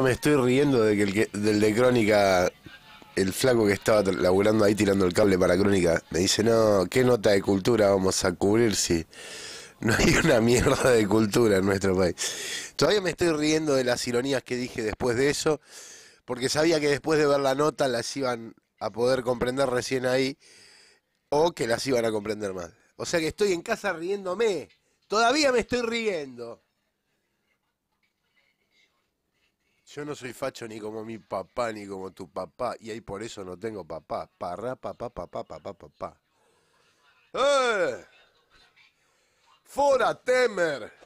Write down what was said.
me estoy riendo de que el del de Crónica, el flaco que estaba laburando ahí tirando el cable para Crónica, me dice, no, ¿qué nota de cultura vamos a cubrir si no hay una mierda de cultura en nuestro país? Todavía me estoy riendo de las ironías que dije después de eso, porque sabía que después de ver la nota las iban a poder comprender recién ahí, o que las iban a comprender más. O sea que estoy en casa riéndome, todavía me estoy riendo. Yo no soy facho ni como mi papá, ni como tu papá, y ahí por eso no tengo papá. Parra, papá, papá, papá, papá. ¡Eh! ¡Fora Temer!